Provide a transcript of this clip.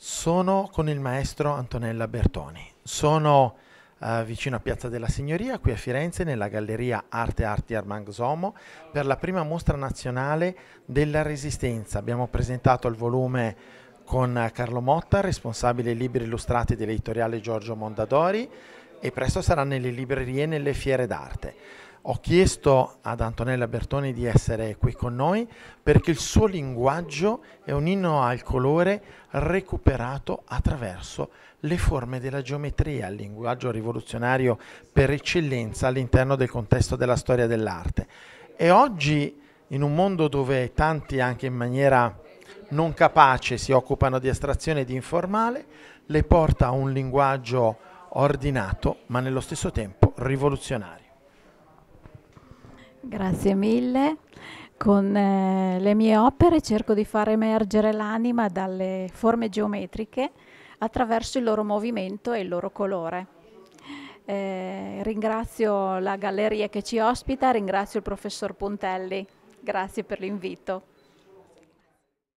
Sono con il maestro Antonella Bertoni. Sono uh, vicino a Piazza della Signoria, qui a Firenze, nella Galleria Arte Arti Armangsomo, per la prima mostra nazionale della Resistenza. Abbiamo presentato il volume con eh, Carlo Motta, responsabile libri illustrati dell'editoriale Giorgio Mondadori, e presto sarà nelle librerie e nelle fiere d'arte. Ho chiesto ad Antonella Bertoni di essere qui con noi perché il suo linguaggio è un inno al colore recuperato attraverso le forme della geometria, il linguaggio rivoluzionario per eccellenza all'interno del contesto della storia dell'arte. E oggi, in un mondo dove tanti anche in maniera non capace si occupano di estrazione di informale, le porta a un linguaggio ordinato ma nello stesso tempo rivoluzionario. Grazie mille. Con eh, le mie opere cerco di far emergere l'anima dalle forme geometriche attraverso il loro movimento e il loro colore. Eh, ringrazio la galleria che ci ospita, ringrazio il professor Puntelli. Grazie per l'invito.